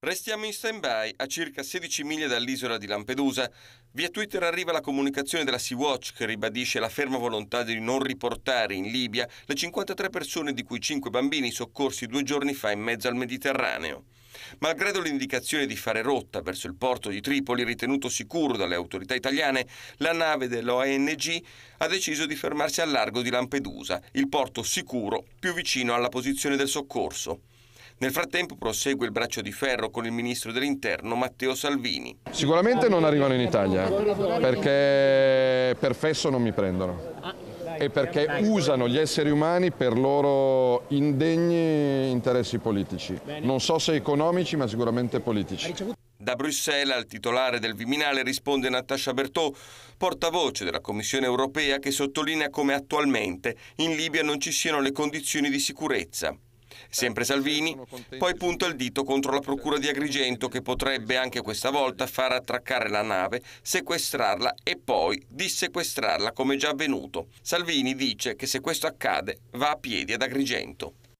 Restiamo in stand-by a circa 16 miglia dall'isola di Lampedusa. Via Twitter arriva la comunicazione della Sea-Watch che ribadisce la ferma volontà di non riportare in Libia le 53 persone, di cui 5 bambini, soccorsi due giorni fa in mezzo al Mediterraneo. Malgrado l'indicazione di fare rotta verso il porto di Tripoli, ritenuto sicuro dalle autorità italiane, la nave dell'ONG ha deciso di fermarsi al largo di Lampedusa, il porto sicuro più vicino alla posizione del soccorso. Nel frattempo prosegue il braccio di ferro con il ministro dell'Interno Matteo Salvini. Sicuramente non arrivano in Italia perché per fesso non mi prendono e perché usano gli esseri umani per loro indegni interessi politici, non so se economici ma sicuramente politici. Da Bruxelles al titolare del Viminale risponde Natasha Bertot, portavoce della Commissione europea che sottolinea come attualmente in Libia non ci siano le condizioni di sicurezza. Sempre Salvini, poi punta il dito contro la Procura di Agrigento che potrebbe anche questa volta far attraccare la nave, sequestrarla e poi dissequestrarla come già avvenuto. Salvini dice che se questo accade va a piedi ad Agrigento.